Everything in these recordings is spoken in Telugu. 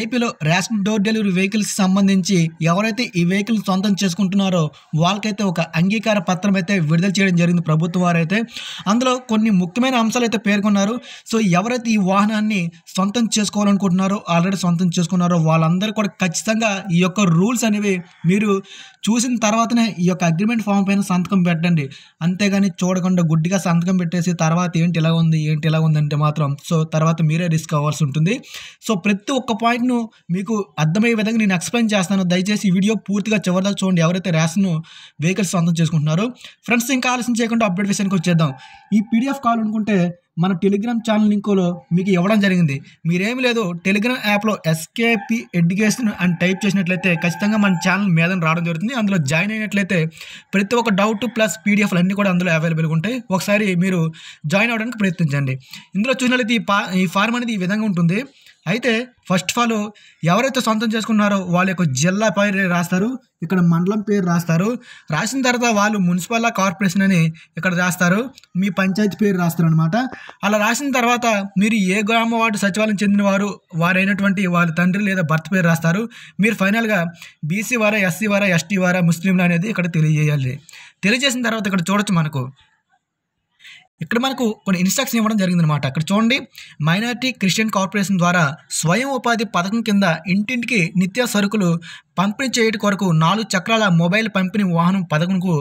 ఏపీలో రేషన్ డోర్ డెలివరీ వెహికల్స్ సంబంధించి ఎవరైతే ఈ వెహికల్ సొంతం చేసుకుంటున్నారో వాళ్ళకైతే ఒక అంగీకార పత్రం అయితే విడుదల చేయడం జరిగింది ప్రభుత్వం వారైతే అందులో కొన్ని ముఖ్యమైన అంశాలు అయితే పేర్కొన్నారు సో ఎవరైతే ఈ వాహనాన్ని సొంతం చేసుకోవాలనుకుంటున్నారో ఆల్రెడీ సొంతం చేసుకున్నారో వాళ్ళందరూ కూడా ఖచ్చితంగా ఈ యొక్క రూల్స్ అనేవి మీరు చూసిన తర్వాతనే ఈ యొక్క అగ్రిమెంట్ ఫామ్ పైన సంతకం పెట్టండి అంతేగాని చూడకుండా గుడ్డిగా సంతకం పెట్టేసి తర్వాత ఏంటి ఇలా ఉంది ఏంటి ఇలా ఉందంటే మాత్రం సో తర్వాత మీరే రిస్క్ అవ్వాల్సి ఉంటుంది సో ప్రతి ఒక్క పాయింట్ పాయింట్ను మీకు అర్థమయ్యే విధంగా నేను ఎక్స్ప్లెయిన్ చేస్తాను దయచేసి ఈ వీడియో పూర్తిగా చివరిదాకా చూడండి ఎవరైతే ర్యాస్ను వెహికల్స్ సొంతం చేసుకుంటున్నారో ఫ్రెండ్స్ ఇంకా ఆలస్యం చేయకుండా అప్డేట్ విషయానికి వచ్చేద్దాం ఈ పీడిఎఫ్ కాల్ అనుకుంటే మన టెలిగ్రామ్ ఛానల్ లింకులో మీకు ఇవ్వడం జరిగింది మీరేమి లేదు టెలిగ్రామ్ యాప్లో ఎస్కేపి ఎడ్యుకేషన్ అని టైప్ చేసినట్లయితే ఖచ్చితంగా మన ఛానల్ మీద రావడం జరుగుతుంది అందులో జాయిన్ అయినట్లయితే ప్రతి ఒక్క డౌట్ ప్లస్ పీడిఎఫ్లు అన్నీ కూడా అందులో అవైలబుల్గా ఉంటాయి ఒకసారి మీరు జాయిన్ అవ్వడానికి ప్రయత్నించండి ఇందులో చూసినట్లయితే ఈ ఫా ఈ ఫార్మ్ అనేది ఈ విధంగా ఉంటుంది అయితే ఫస్ట్ ఆఫ్ ఆల్ ఎవరైతే సొంతం చేసుకున్నారో వాళ్ళ యొక్క జిల్లా పేరు రాస్తారు ఇక్కడ మండలం పేరు రాస్తారు రాసిన తర్వాత వాళ్ళు మున్సిపల్ కార్పొరేషన్ అని ఇక్కడ రాస్తారు మీ పంచాయతీ పేరు రాస్తారు అనమాట అలా రాసిన తర్వాత మీరు ఏ గ్రామ వార్డు సచివాలయం చెందిన వారు వారైనటువంటి వాళ్ళ తండ్రి లేదా భర్త పేరు రాస్తారు మీరు ఫైనల్గా బీసీ వారా ఎస్సీ వారా ఎస్టీ వారా ముస్లింలు అనేది ఇక్కడ తెలియజేయాలి తెలియజేసిన తర్వాత ఇక్కడ చూడొచ్చు మనకు ఇక్కడ మనకు కొన్ని ఇన్స్ట్రక్షన్ ఇవ్వడం జరిగిందనమాట అక్కడ చూడండి మైనార్టీ క్రిస్టియన్ కార్పొరేషన్ ద్వారా స్వయం ఉపాధి పథకం కింద ఇంటింటికి నిత్య సరుకులు పంపిణీ చేయడం కొరకు నాలుగు చక్రాల మొబైల్ పంపిణీ వాహనం పథకంకు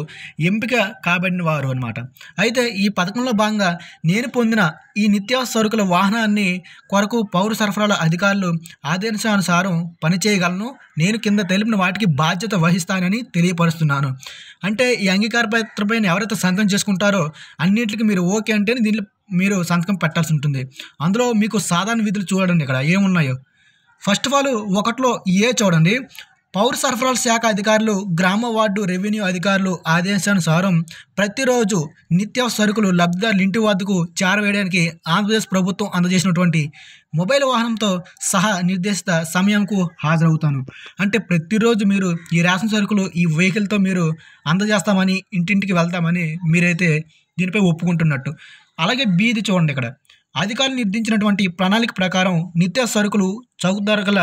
ఎంపిక కాబడిన వారు అనమాట అయితే ఈ పథకంలో భాగంగా నేను పొందిన ఈ నిత్యావసర సరుకుల వాహనాన్ని కొరకు పౌర సరఫరాల అధికారులు ఆదేశానుసారం పనిచేయగలను నేను కింద తెలిపిన వాటికి బాధ్యత వహిస్తానని తెలియపరుస్తున్నాను అంటే ఈ అంగీకార పత్రపైన ఎవరైతే సంతకం చేసుకుంటారో అన్నింటికి మీరు ఓకే అంటేనే దీంట్లో మీరు సంతకం పెట్టాల్సి ఉంటుంది అందులో మీకు సాధారణ విధులు చూడండి ఇక్కడ ఏమున్నాయో ఫస్ట్ ఆఫ్ ఆల్ ఒకటిలో ఏ చూడండి పౌర సరఫరాల శాఖ అధికారులు గ్రామ వార్డు రెవెన్యూ అధికారులు ఆదేశానుసారం ప్రతిరోజు నిత్యావసర సరుకులు లబ్ధిదారుల ఇంటి వద్దకు చేరవేయడానికి ఆంధ్రప్రదేశ్ ప్రభుత్వం అందజేసినటువంటి మొబైల్ వాహనంతో సహా నిర్దేశిత సమయంకు హాజరవుతాను అంటే ప్రతిరోజు మీరు ఈ రేషన్ సరుకులు ఈ వెహికల్తో మీరు అందజేస్తామని ఇంటింటికి వెళ్తామని మీరైతే దీనిపై ఒప్పుకుంటున్నట్టు అలాగే బీది చూడండి ఇక్కడ అధికారులు నిర్దించినటువంటి ప్రణాళిక ప్రకారం నిత్య సరుకులు చౌక ధరగల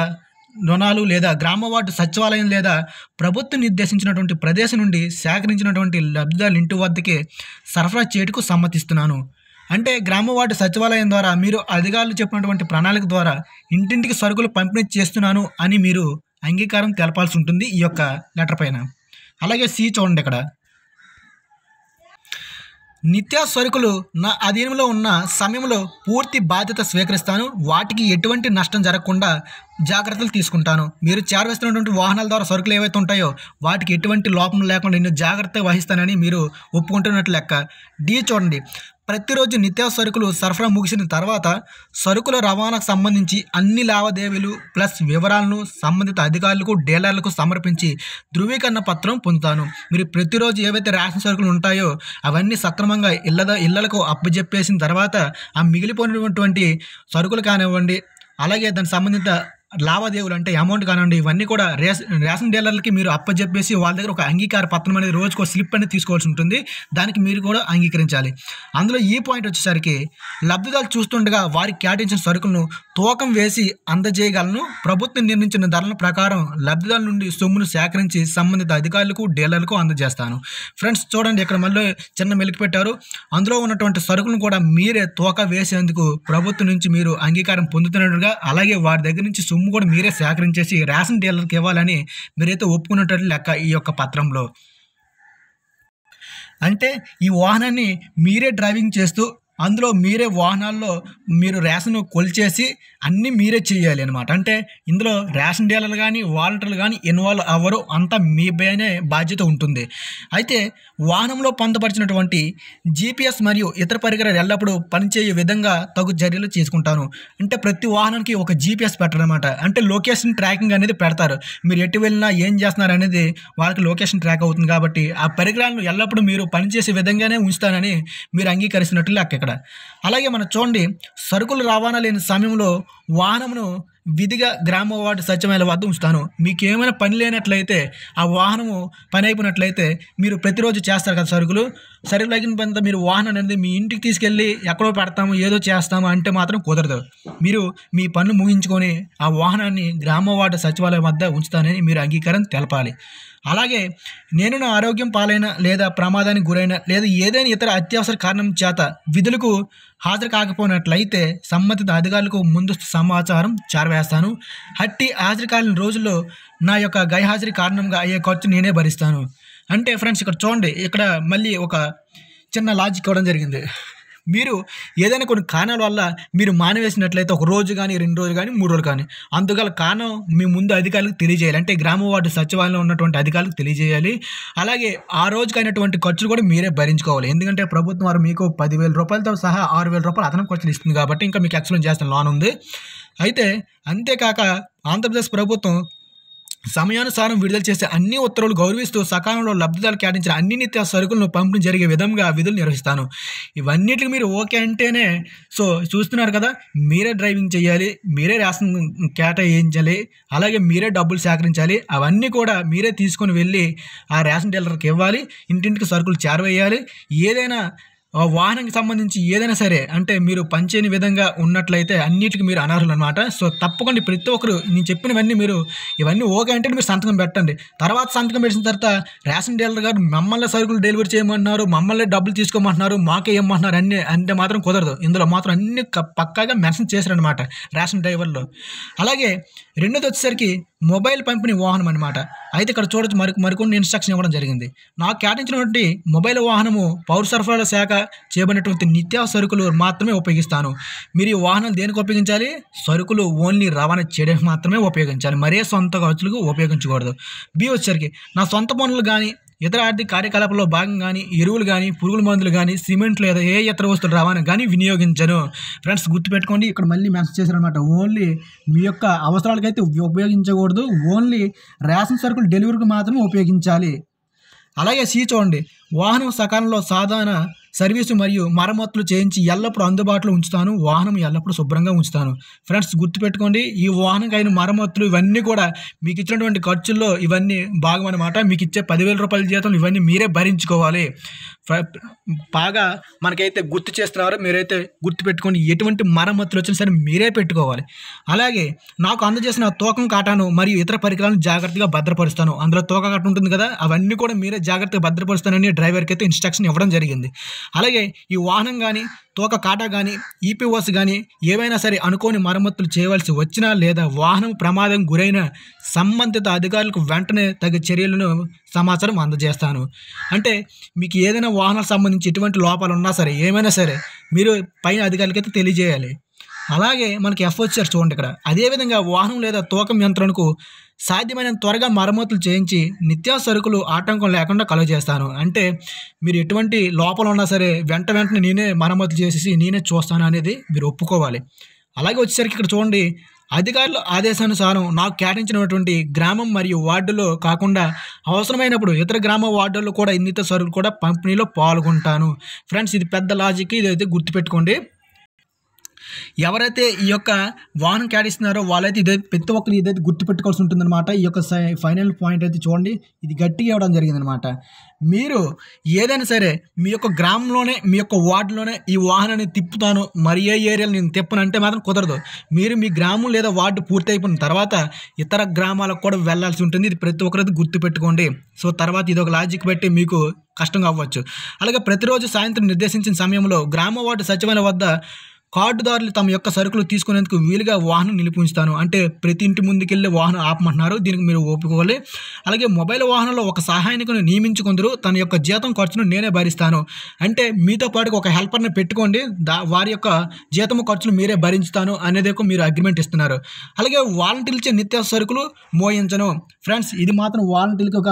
రుణాలు లేదా గ్రామ వార్డు సచివాలయం లేదా ప్రభుత్వం నిర్దేశించినటువంటి ప్రదేశం నుండి సేకరించినటువంటి లబ్ధిదారుల ఇంటి వద్దకే సరఫరా చేయటకు సమ్మతిస్తున్నాను అంటే గ్రామ వార్డు సచివాలయం ద్వారా మీరు అధికారులు చెప్పినటువంటి ప్రణాళిక ద్వారా ఇంటింటికి సరుకులు పంపిణీ చేస్తున్నాను అని మీరు అంగీకారం తెలపాల్సి ఉంటుంది ఈ యొక్క లెటర్ పైన అలాగే సి చూడండి ఇక్కడ సరుకులు నా అధీనంలో ఉన్న సమయంలో పూర్తి బాధ్యత స్వీకరిస్తాను వాటికి ఎటువంటి నష్టం జరగకుండా జాగ్రత్తలు తీసుకుంటాను మీరు చేరవేస్తున్నటువంటి వాహనాల ద్వారా సరుకులు ఏవైతే ఉంటాయో వాటికి ఎటువంటి లోపం లేకుండా నేను జాగ్రత్త వహిస్తానని మీరు ఒప్పుకుంటున్నట్లు లెక్క డి చూడండి ప్రతిరోజు సరుకులు సరఫరా ముగిసిన తర్వాత సరుకుల రవాణాకు సంబంధించి అన్ని లావాదేవీలు ప్లస్ వివరాలను సంబంధిత అధికారులకు డీలర్లకు సమర్పించి ధృవీకరణ పత్రం పొందుతాను మీరు ప్రతిరోజు ఏవైతే రేషన్ సరుకులు ఉంటాయో అవన్నీ సక్రమంగా ఇళ్ళ ఇళ్లకు అప్పజెప్పేసిన తర్వాత ఆ మిగిలిపోయినటువంటి సరుకులు కానివ్వండి అలాగే దానికి సంబంధిత లావాదేవీలు అంటే అమౌంట్ కానివ్వండి ఇవన్నీ కూడా రేషన్ డీలర్లకి మీరు అప్పచెప్పేసి వాళ్ళ దగ్గర ఒక అంగీకార పత్రం అనేది రోజుకు స్లిప్ అనేది తీసుకోవాల్సి ఉంటుంది దానికి మీరు కూడా అంగీకరించాలి అందులో ఈ పాయింట్ వచ్చేసరికి లబ్ధిదారులు చూస్తుండగా వారికి కేటాయించిన సరుకులను తూకం వేసి అందజేయగలను ప్రభుత్వం నిర్ణయించిన ధరల ప్రకారం లబ్ధిదారుల నుండి సొమ్మును సేకరించి సంబంధిత అధికారులకు డీలర్లకు అందజేస్తాను ఫ్రెండ్స్ చూడండి ఇక్కడ మళ్ళీ చిన్న మెలికి పెట్టారు అందులో ఉన్నటువంటి సరుకులను కూడా మీరే తోక వేసేందుకు ప్రభుత్వం నుంచి మీరు అంగీకారం పొందుతున్నట్టుగా అలాగే వారి దగ్గర నుంచి సొమ్ము సొమ్ము కూడా మీరే సేకరించేసి రేషన్ డీలర్కి ఇవ్వాలని మీరైతే ఒప్పుకున్నట్టు లెక్క ఈ యొక్క పత్రంలో అంటే ఈ వాహనాన్ని మీరే డ్రైవింగ్ చేస్తూ అందులో మీరే వాహనాల్లో మీరు రేషన్ కొలిచేసి అన్నీ మీరే చేయాలి అనమాట అంటే ఇందులో రేషన్ డీలర్లు కానీ వాలంటీర్లు కానీ ఇన్వాల్వ్ అవ్వరు అంతా మీపైనే బాధ్యత ఉంటుంది అయితే వాహనంలో పొందపరిచినటువంటి జీపీఎస్ మరియు ఇతర పరికరాలు ఎల్లప్పుడూ పనిచేయే విధంగా తగు చర్యలు తీసుకుంటాను అంటే ప్రతి వాహనానికి ఒక జీపీఎస్ అనమాట అంటే లొకేషన్ ట్రాకింగ్ అనేది పెడతారు మీరు ఎటు వెళ్ళినా ఏం చేస్తున్నారు అనేది వాళ్ళకి లొకేషన్ ట్రాక్ అవుతుంది కాబట్టి ఆ పరికరాలను ఎల్లప్పుడూ మీరు పనిచేసే విధంగానే ఉంచుతానని మీరు అంగీకరిస్తున్నట్లు లెక్క ఇక్కడ అలాగే మనం చూడండి సరుకులు రవాణా లేని సమయంలో వాహనమును విధిగా గ్రామ వార్డు సచివాలయం వద్ద ఉంచుతాను మీకు ఏమైనా పని లేనట్లయితే ఆ వాహనము పని అయిపోయినట్లయితే మీరు ప్రతిరోజు చేస్తారు కదా సరుకులు సరుకు తగిన పంత మీరు వాహనం అనేది మీ ఇంటికి తీసుకెళ్ళి ఎక్కడో పెడతాము ఏదో చేస్తాము అంటే మాత్రం కుదరదు మీరు మీ పనులు ముగించుకొని ఆ వాహనాన్ని గ్రామ వార్డు సచివాలయం వద్ద ఉంచుతానని మీరు అంగీకారం తెలపాలి అలాగే నేను నా ఆరోగ్యం పాలైన లేదా ప్రమాదానికి గురైన లేదా ఏదైనా ఇతర అత్యవసర కారణం చేత విధులకు హాజరు కాకపోయినట్లయితే సంబంధిత అధికారులకు ముందస్తు సమాచారం చేరవేస్తాను హట్టి హాజరు కాలిన రోజుల్లో నా యొక్క గైహాజరీ కారణంగా అయ్యే ఖర్చు నేనే భరిస్తాను అంటే ఫ్రెండ్స్ ఇక్కడ చూడండి ఇక్కడ మళ్ళీ ఒక చిన్న లాజిక్ ఇవ్వడం జరిగింది మీరు ఏదైనా కొన్ని కారణాల వల్ల మీరు మానవేసినట్లయితే ఒక రోజు కానీ రెండు రోజులు కానీ మూడు రోజులు కానీ అందుకల కారణం మీ ముందు అధికారులకు తెలియజేయాలి అంటే గ్రామ వార్డు సచివాలయంలో ఉన్నటువంటి అధికారులకు తెలియజేయాలి అలాగే ఆ రోజుకి అయినటువంటి ఖర్చులు కూడా మీరే భరించుకోవాలి ఎందుకంటే ప్రభుత్వం వారు మీకు పదివేల రూపాయలతో సహా ఆరు వేల రూపాయలు అదనపు ఖర్చులు ఇస్తుంది కాబట్టి ఇంకా మీకు ఎక్స్ప్లెయిన్ చేస్తాను లోన్ ఉంది అయితే అంతేకాక ఆంధ్రప్రదేశ్ ప్రభుత్వం సమయానుసారం విడుదల చేసే అన్ని ఉత్తర్వులు గౌరవిస్తూ సకాలంలో లబ్ధిదారులు కేటాయించిన అన్ని నిత్య సరుకులను పంపిణీ జరిగే విధంగా విధులు నిర్వహిస్తాను ఇవన్నిటికి మీరు ఓకే అంటేనే సో చూస్తున్నారు కదా మీరే డ్రైవింగ్ చేయాలి మీరే రేషన్ కేటాయించాలి అలాగే మీరే డబ్బులు సేకరించాలి అవన్నీ కూడా మీరే తీసుకొని వెళ్ళి ఆ రేషన్ డీలర్కి ఇవ్వాలి ఇంటింటికి సరుకులు చేరవేయాలి ఏదైనా వాహనానికి సంబంధించి ఏదైనా సరే అంటే మీరు పనిచేయని విధంగా ఉన్నట్లయితే అన్నిటికీ మీరు అనర్హులు అనమాట సో తప్పకుండా ప్రతి ఒక్కరు నేను చెప్పినవన్నీ మీరు ఇవన్నీ ఓకే అంటే మీరు సంతకం పెట్టండి తర్వాత సంతకం పెట్టిన తర్వాత రేషన్ డీలర్ గారు మమ్మల్ని సరుకులు డెలివరీ చేయమంటున్నారు మమ్మల్ని డబ్బులు తీసుకోమంటున్నారు మాకే ఏమంటున్నారు అన్ని అంటే మాత్రం కుదరదు ఇందులో మాత్రం అన్ని పక్కాగా మెన్షన్ చేశారనమాట రేషన్ డ్రైవర్లో అలాగే రెండోది వచ్చేసరికి మొబైల్ పంపిణీ వాహనం అనమాట అయితే ఇక్కడ చూడొచ్చు మరి మరికొన్ని ఇన్స్ట్రక్షన్ ఇవ్వడం జరిగింది నాకు కేటాయించినటువంటి మొబైల్ వాహనము పౌర సరఫరాల శాఖ చేయబడినటువంటి నిత్యా సరుకులు మాత్రమే ఉపయోగిస్తాను మీరు ఈ వాహనం దేనికి ఉపయోగించాలి సరుకులు ఓన్లీ రవాణా చేయడానికి మాత్రమే ఉపయోగించాలి మరే సొంత ఖర్చులకు ఉపయోగించకూడదు బి వచ్చరికి నా సొంత పనులు కానీ ఇతర ఆర్థిక కార్యకలాపాల్లో భాగంగాని ఎరువులు కానీ పురుగుల మందులు కానీ సిమెంట్ లేదా ఏ ఇతర వస్తువులు రవాణా కానీ వినియోగించను ఫ్రెండ్స్ గుర్తుపెట్టుకోండి ఇక్కడ మళ్ళీ చేశారు చేశారనమాట ఓన్లీ మీ యొక్క అవసరాలకైతే ఉపయోగించకూడదు ఓన్లీ రేషన్ సరుకులు డెలివరీకి మాత్రమే ఉపయోగించాలి అలాగే సీ చూడండి వాహనం సకాలంలో సాధారణ సర్వీసు మరియు మరమ్మతులు చేయించి ఎల్లప్పుడూ అందుబాటులో ఉంచుతాను వాహనం ఎల్లప్పుడూ శుభ్రంగా ఉంచుతాను ఫ్రెండ్స్ గుర్తుపెట్టుకోండి ఈ వాహనంకి అయిన మరమ్మతులు ఇవన్నీ కూడా మీకు ఇచ్చినటువంటి ఖర్చుల్లో ఇవన్నీ భాగం అనమాట మీకు ఇచ్చే పదివేల రూపాయల జీతం ఇవన్నీ మీరే భరించుకోవాలి బాగా మనకైతే గుర్తు చేస్తున్నారో మీరైతే గుర్తుపెట్టుకోండి ఎటువంటి మరమ్మతులు వచ్చినా సరే మీరే పెట్టుకోవాలి అలాగే నాకు అందజేసిన తూకం కాటాను మరియు ఇతర పరికరాలను జాగ్రత్తగా భద్రపరుస్తాను అందులో తోక కాట ఉంటుంది కదా అవన్నీ కూడా మీరే జాగ్రత్తగా భద్రపరుస్తానని డ్రైవర్కి అయితే ఇన్స్ట్రక్షన్ ఇవ్వడం జరిగింది అలాగే ఈ వాహనం కానీ తోక కాటా కానీ ఈపీఓస్ e కానీ ఏవైనా సరే అనుకోని మరమ్మతులు చేయవలసి వచ్చినా లేదా వాహనం ప్రమాదం గురైన సంబంధిత అధికారులకు వెంటనే తగ్గ చర్యలను సమాచారం అందజేస్తాను అంటే మీకు ఏదైనా వాహనాలకు సంబంధించి ఎటువంటి లోపాలు ఉన్నా సరే ఏమైనా సరే మీరు పైన అధికారులకైతే తెలియజేయాలి అలాగే మనకి ఎఫ్ చూడండి ఇక్కడ అదేవిధంగా వాహనం లేదా తూకం యంత్రానికి సాధ్యమైనంత త్వరగా మరమ్మతులు చేయించి నిత్యా సరుకులు ఆటంకం లేకుండా కలుగు చేస్తాను అంటే మీరు ఎటువంటి లోపల ఉన్నా సరే వెంట వెంటనే నేనే మరమ్మతులు చేసేసి నేనే చూస్తాను అనేది మీరు ఒప్పుకోవాలి అలాగే వచ్చేసరికి ఇక్కడ చూడండి అధికారుల ఆదేశానుసారం నాకు కేటాయించినటువంటి గ్రామం మరియు వార్డులో కాకుండా అవసరమైనప్పుడు ఇతర గ్రామ వార్డుల్లో కూడా ఇన్నిత సరుకులు కూడా పంపిణీలో పాల్గొంటాను ఫ్రెండ్స్ ఇది పెద్ద లాజిక్ ఇదైతే గుర్తుపెట్టుకోండి ఎవరైతే ఈ యొక్క వాహనం కేటాయిస్తున్నారో వాళ్ళైతే ఇదే ప్రతి ఒక్కరు ఇదైతే గుర్తుపెట్టుకోవాల్సి ఉంటుందన్నమాట ఈ యొక్క ఫైనల్ పాయింట్ అయితే చూడండి ఇది గట్టిగా ఇవ్వడం జరిగిందనమాట మీరు ఏదైనా సరే మీ యొక్క గ్రామంలోనే మీ యొక్క వార్డులోనే ఈ వాహనాన్ని తిప్పుతాను మరి ఏ ఏరియాలో నేను తిప్పను అంటే మాత్రం కుదరదు మీరు మీ గ్రామం లేదా వార్డు పూర్తి అయిపోయిన తర్వాత ఇతర గ్రామాలకు కూడా వెళ్లాల్సి ఉంటుంది ఇది ప్రతి ఒక్కరైతే గుర్తుపెట్టుకోండి సో తర్వాత ఇది ఒక లాజిక్ పెట్టి మీకు కష్టంగా అవ్వచ్చు అలాగే ప్రతిరోజు సాయంత్రం నిర్దేశించిన సమయంలో గ్రామ వార్డు సచివాలయం వద్ద కార్డుదారులు తమ యొక్క సరుకులు తీసుకునేందుకు వీలుగా వాహనం నిలిపి ఉంచుతాను అంటే ప్రతి ఇంటి ముందుకెళ్ళే వాహనం ఆపమంటున్నారు దీనికి మీరు ఒప్పుకోవాలి అలాగే మొబైల్ వాహనంలో ఒక సహాయకుని నియమించుకుందరు తన యొక్క జీతం ఖర్చును నేనే భరిస్తాను అంటే మీతో పాటు ఒక హెల్పర్ని పెట్టుకోండి దా వారి యొక్క జీతము ఖర్చును మీరే భరించుతాను అనేది మీరు అగ్రిమెంట్ ఇస్తున్నారు అలాగే వాలంటీర్లచే నిత్య సరుకులు మోయించను ఫ్రెండ్స్ ఇది మాత్రం వాలంటీర్కి ఒక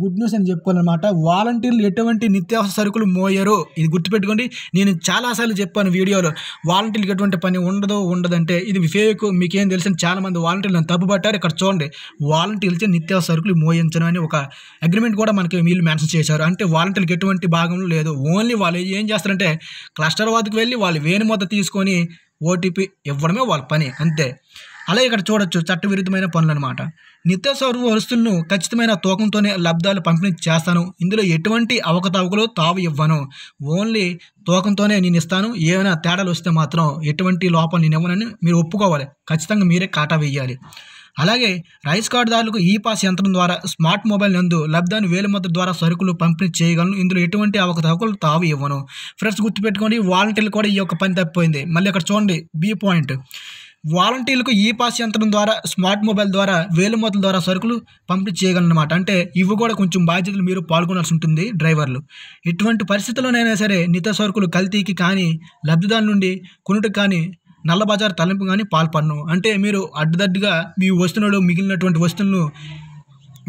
గుడ్ న్యూస్ అని చెప్పుకోవాలన్నమాట వాలంటీర్లు ఎటువంటి నిత్యావసర సరుకులు మోయరు ఇది గుర్తుపెట్టుకోండి నేను చాలాసార్లు చెప్పాను వీడియోలో వాలంటీర్లకు ఎటువంటి పని ఉండదు ఉండదంటే ఇది ఫేక్ మీకేం తెలిసిన చాలామంది వాలంటీర్లను తప్పు పట్టారు ఇక్కడ చూడండి వాలంటీర్లు చే నిత్యావసర సరుకులు మోయించను అని ఒక అగ్రిమెంట్ కూడా మనకి వీళ్ళు మెన్షన్ చేశారు అంటే వాలంటీర్లకు ఎటువంటి భాగం లేదు ఓన్లీ వాళ్ళు ఏం చేస్తారంటే క్లస్టర్ వాదకు వెళ్ళి వాళ్ళు వేణు మొత్తం తీసుకొని ఓటీపీ ఇవ్వడమే వాళ్ళ పని అంతే అలాగే ఇక్కడ చూడొచ్చు చట్టవిరుద్ధమైన పనులు అనమాట నిత్యావసర వస్తువులను ఖచ్చితమైన తూకంతోనే లబ్ధాలు పంపిణీ చేస్తాను ఇందులో ఎటువంటి అవకతవకలు తావు ఇవ్వను ఓన్లీ తూకంతోనే నేను ఇస్తాను ఏమైనా తేడాలు వస్తే మాత్రం ఎటువంటి లోపం నేను ఇవ్వనని మీరు ఒప్పుకోవాలి ఖచ్చితంగా మీరే కాటా వేయాలి అలాగే రైస్ కార్డుదారులకు ఈ పాస్ యంత్రం ద్వారా స్మార్ట్ మొబైల్ నందు లబ్ధాన్ని వేలుముద్ర ద్వారా సరుకులు పంపిణీ చేయగలను ఇందులో ఎటువంటి అవకతవకలు తావి ఇవ్వను ఫ్రెండ్స్ గుర్తుపెట్టుకోండి వాలంటీర్లు కూడా ఈ యొక్క పని తప్పిపోయింది మళ్ళీ అక్కడ చూడండి బి పాయింట్ వాలంటీర్లకు ఈ పాస్ యంత్రం ద్వారా స్మార్ట్ మొబైల్ ద్వారా వేలు మొదల ద్వారా సరుకులు పంపిణీ చేయగలనమాట అంటే ఇవి కూడా కొంచెం బాధ్యతలు మీరు పాల్గొనాల్సి ఉంటుంది డ్రైవర్లు ఇటువంటి పరిస్థితుల్లోనైనా సరే నిత సరుకులు కల్తీకి కానీ లబ్ధిదారు నుండి కొనుటకు కానీ నల్ల బజార్ తలంపు కానీ పాల్పడను అంటే మీరు అడ్డదడ్డుగా మీ వస్తువులు మిగిలినటువంటి వస్తువులను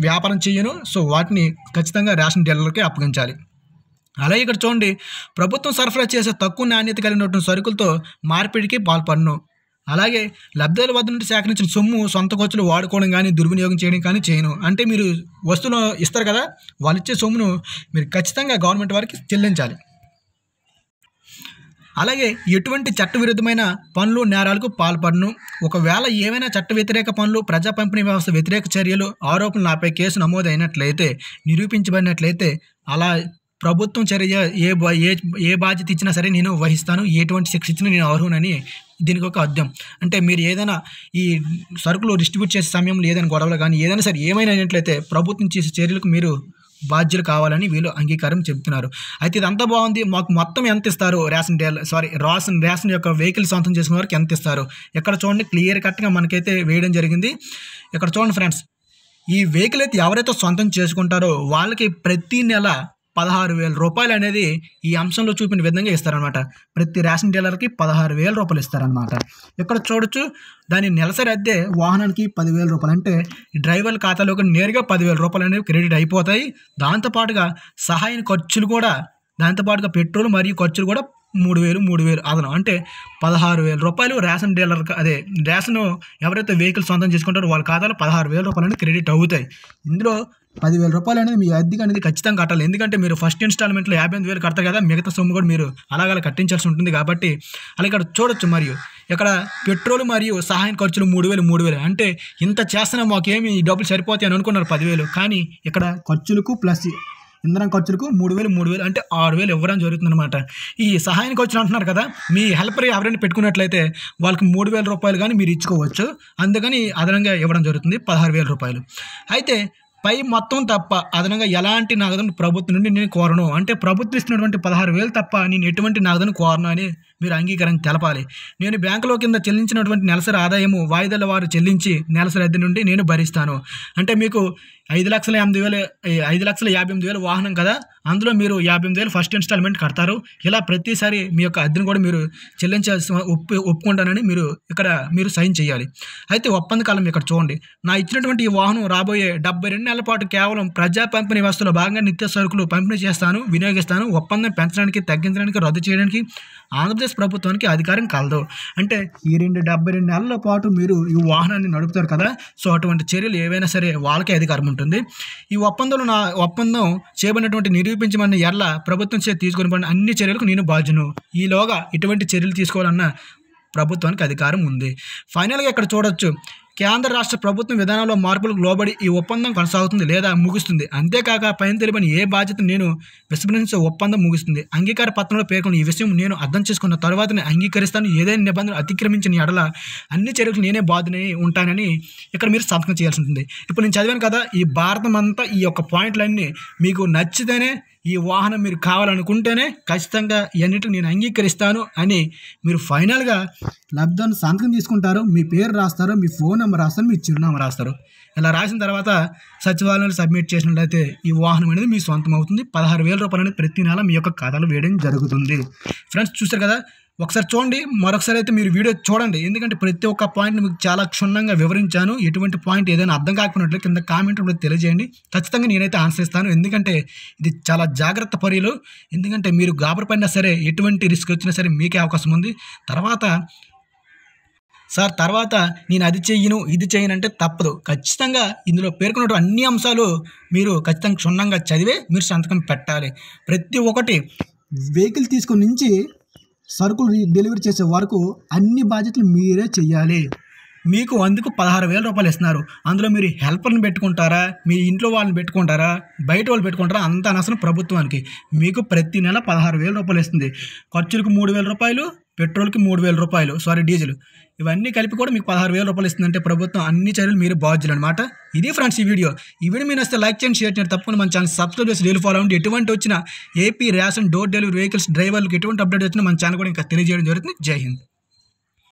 వ్యాపారం చేయను సో వాటిని ఖచ్చితంగా రేషన్ డీలర్లకి అప్పగించాలి అలాగే ఇక్కడ చూడండి ప్రభుత్వం సరఫరా చేసే తక్కువ నాణ్యత కలిగినటువంటి సరుకులతో మార్పిడికి పాల్పడను అలాగే లబ్ధాల వద్ద నుండి సేకరించిన సొమ్ము సొంత ఖర్చులు వాడుకోవడం కానీ దుర్వినియోగం చేయడం కానీ చేయను అంటే మీరు వస్తువులు ఇస్తారు కదా వాళ్ళు ఇచ్చే సొమ్మును మీరు ఖచ్చితంగా గవర్నమెంట్ వారికి చెల్లించాలి అలాగే ఎటువంటి చట్టవిరుద్ధమైన పనులు నేరాలకు పాల్పడను ఒకవేళ ఏవైనా చట్ట వ్యతిరేక పనులు ప్రజా పంపిణీ వ్యవస్థ వ్యతిరేక చర్యలు ఆరోపణలు నాపై కేసు నమోదైనట్లయితే నిరూపించబడినట్లయితే అలా ప్రభుత్వం చర్య ఏ ఏ ఏ బాధ్యత ఇచ్చినా సరే నేను వహిస్తాను ఎటువంటి శిక్ష ఇచ్చినా నేను అర్హునని దీనికి ఒక అర్థం అంటే మీరు ఏదైనా ఈ సరుకులు డిస్ట్రిబ్యూట్ చేసే సమయంలో ఏదైనా గొడవలు కానీ ఏదైనా సరే ఏమైనా అయినట్లయితే ప్రభుత్వం చేసే చర్యలకు మీరు బాధ్యులు కావాలని వీళ్ళు అంగీకారం చెబుతున్నారు అయితే ఇదంతా బాగుంది మాకు మొత్తం ఎంత ఇస్తారు ration dealer sorry ration ration యొక్క వెహికల్ సొంతం చేసుకున్న వారికి ఎంత ఇస్తారు ఇక్కడ చూడండి క్లియర్ కట్గా మనకైతే వేయడం జరిగింది ఇక్కడ చూడండి ఫ్రెండ్స్ ఈ వెహికల్ అయితే ఎవరైతే సొంతం చేసుకుంటారో వాళ్ళకి ప్రతి నెల పదహారు వేల రూపాయలు అనేది ఈ అంశంలో చూపిన విధంగా ఇస్తారనమాట ప్రతి రేషన్ డీలర్కి పదహారు వేల రూపాయలు ఇస్తారనమాట ఇక్కడ చూడొచ్చు దాని నెలసరి అద్దె వాహనానికి పదివేల రూపాయలు అంటే డ్రైవర్ ఖాతాలోకి నేరుగా పదివేల రూపాయలు అనేవి క్రెడిట్ అయిపోతాయి దాంతోపాటుగా సహాయం ఖర్చులు కూడా దాంతోపాటుగా పెట్రోల్ మరియు ఖర్చులు కూడా మూడు వేలు మూడు వేలు అదనం అంటే పదహారు వేల రూపాయలు రేషన్ డీలర్ అదే రేషన్ ఎవరైతే వెహికల్ సొంతం చేసుకుంటారో వాళ్ళ ఖాతాలో పదహారు వేల రూపాయలు క్రెడిట్ అవుతాయి ఇందులో పదివేల రూపాయలు అనేది మీ అద్దెకి అనేది ఖచ్చితంగా కట్టాలి ఎందుకంటే మీరు ఫస్ట్ ఇన్స్టాల్మెంట్లో యాభై ఎనిమిది వేలు కడతారు కదా మిగతా సొమ్ము కూడా మీరు అలాగే కట్టించాల్సి ఉంటుంది కాబట్టి అలా ఇక్కడ చూడొచ్చు మరియు ఇక్కడ పెట్రోల్ మరియు సహాయం ఖర్చులు మూడు వేలు మూడు వేలు అంటే ఇంత చేస్తున్నా మాకేమి ఈ డబ్బులు సరిపోతాయి అని అనుకున్నారు పదివేలు కానీ ఇక్కడ ఖర్చులకు ప్లస్ ఇంధనం ఖర్చులకు మూడు వేలు మూడు వేలు అంటే ఆరు వేలు ఇవ్వడం జరుగుతుందన్నమాట ఈ సహాయానికి వచ్చిన అంటున్నారు కదా మీ హెల్పర్ ఎవరైనా పెట్టుకున్నట్లయితే వాళ్ళకి మూడు వేల రూపాయలు కానీ మీరు ఇచ్చుకోవచ్చు అందుకని అదనంగా ఇవ్వడం జరుగుతుంది పదహారు వేల రూపాయలు అయితే పై మొత్తం తప్ప అదనంగా ఎలాంటి నగదును ప్రభుత్వం నుండి నేను కోరను అంటే ప్రభుత్వం ఇస్తున్నటువంటి పదహారు వేలు తప్ప నేను ఎటువంటి నగదును కోరను అని మీరు అంగీకారం తెలపాలి నేను బ్యాంకులో కింద చెల్లించినటువంటి నెలసరి ఆదాయము వాయిదాల వారు చెల్లించి నెలసరి అద్దె నుండి నేను భరిస్తాను అంటే మీకు ఐదు లక్షల ఎనిమిది వేలు ఐదు లక్షల యాభై ఎనిమిది వేలు వాహనం కదా అందులో మీరు యాభై ఎనిమిది వేలు ఫస్ట్ ఇన్స్టాల్మెంట్ కడతారు ఇలా ప్రతిసారి మీ యొక్క అద్దెను కూడా మీరు చెల్లించాల్సిన ఒప్పు ఒప్పుకుంటానని మీరు ఇక్కడ మీరు సైన్ చేయాలి అయితే ఒప్పంద కాలం ఇక్కడ చూడండి నా ఇచ్చినటువంటి ఈ వాహనం రాబోయే డెబ్బై రెండు నెలల పాటు కేవలం ప్రజా పంపిణీ వ్యవస్థలో భాగంగా నిత్య సరుకులు పంపిణీ చేస్తాను వినియోగిస్తాను ఒప్పందం పెంచడానికి తగ్గించడానికి రద్దు చేయడానికి ఆంధ్రప్రదేశ్ ప్రభుత్వానికి అధికారం కలదు అంటే ఈ రెండు డెబ్బై రెండు నెలల పాటు మీరు ఈ వాహనాన్ని నడుపుతారు కదా సో అటువంటి చర్యలు ఏవైనా సరే వాళ్ళకే అధికారం ఉంటుంది ఈ ఒప్పందంలో నా ఒప్పందం చేయబడినటువంటి నిరూపించమని ఎర్ల ప్రభుత్వం చే తీసుకొని అన్ని చర్యలకు నేను బాధ్యను ఈలోగా ఇటువంటి చర్యలు తీసుకోవాలన్న ప్రభుత్వానికి అధికారం ఉంది ఫైనల్గా ఇక్కడ చూడొచ్చు కేంద్ర రాష్ట్ర ప్రభుత్వం విధానంలో మార్పులకు లోబడి ఈ ఒప్పందం కొనసాగుతుంది లేదా ముగుస్తుంది అంతేకాక పైన తెలిపిన ఏ బాధ్యత నేను విస్మరించే ఒప్పందం ముగుస్తుంది అంగీకార పత్రంలో పేర్కొన్న ఈ విషయం నేను అర్థం చేసుకున్న తర్వాతనే అంగీకరిస్తాను ఏదైనా నిబంధనలు అతిక్రమించిన ఎడల అన్ని చర్యలు నేనే బాధ్యని ఉంటానని ఇక్కడ మీరు సంతకం చేయాల్సి ఉంటుంది ఇప్పుడు నేను చదివాను కదా ఈ భారతం అంతా ఈ యొక్క పాయింట్లన్నీ మీకు నచ్చితేనే ఈ వాహనం మీరు కావాలనుకుంటేనే ఖచ్చితంగా ఎన్నిటి నేను అంగీకరిస్తాను అని మీరు ఫైనల్గా లబ్ధాన్ని సంతకం తీసుకుంటారు మీ పేరు రాస్తారు మీ ఫోన్ నెంబర్ రాస్తారు మీ చిరునామా రాస్తారు ఇలా రాసిన తర్వాత సచివాలయంలో సబ్మిట్ చేసినట్లయితే ఈ వాహనం అనేది మీ సొంతం అవుతుంది పదహారు వేల రూపాయలు అనేది ప్రతి నెల మీ యొక్క ఖాతాలో వేయడం జరుగుతుంది ఫ్రెండ్స్ చూస్తారు కదా ఒకసారి చూడండి మరొకసారి అయితే మీరు వీడియో చూడండి ఎందుకంటే ప్రతి ఒక్క పాయింట్ మీకు చాలా క్షుణ్ణంగా వివరించాను ఎటువంటి పాయింట్ ఏదైనా అర్థం కాకపోయినట్లు కింద కామెంట్ కూడా తెలియజేయండి ఖచ్చితంగా నేనైతే ఆన్సర్ ఇస్తాను ఎందుకంటే ఇది చాలా జాగ్రత్త పర్యలు ఎందుకంటే మీరు గాబరపడినా సరే ఎటువంటి రిస్క్ వచ్చినా సరే మీకే అవకాశం ఉంది తర్వాత సార్ తర్వాత నేను అది చెయ్యను ఇది చేయను అంటే తప్పదు ఖచ్చితంగా ఇందులో పేర్కొన్నటువంటి అన్ని అంశాలు మీరు ఖచ్చితంగా క్షుణ్ణంగా చదివే మీరు సంతకం పెట్టాలి ప్రతి ఒక్కటి వెహికల్ తీసుకుని నుంచి సరుకులు డెలివరీ చేసే వరకు అన్ని బాధ్యతలు మీరే చేయాలి మీకు అందుకు పదహారు వేల రూపాయలు ఇస్తున్నారు అందులో మీరు హెల్పర్ని పెట్టుకుంటారా మీ ఇంట్లో వాళ్ళని పెట్టుకుంటారా బయట వాళ్ళు పెట్టుకుంటారా అంత అనసరం ప్రభుత్వానికి మీకు ప్రతి నెల పదహారు వేల రూపాయలు ఇస్తుంది ఖర్చులకు మూడు వేల రూపాయలు పెట్రోల్కి మూడు వేల రూపాయలు సారీ డీజిల్ ఇవన్నీ కలిపి కూడా మీకు పదహారు వేల రూపాయలు ఇస్తుందంటే ప్రభుత్వం అన్ని చర్యలు మీరు బాధ్యులు అనమాట ఇది ఫ్రెండ్స్ ఈ వీడియో ఈ వీడియో మీరు వస్తే లైక్ చేయండి షేర్ చేయండి తప్పకుండా మన ఛానల్ సబ్స్క్రైబ్ చేసి డీల్ ఫాలో అవ్వండి ఎటువంటి వచ్చిన AP ration door delivery vehicles డ్రైవర్లకు ఎటువంటి అప్డేట్ వచ్చినా మన ఛానల్ కూడా ఇంకా తెలియజేయడం జరుగుతుంది జై హింద్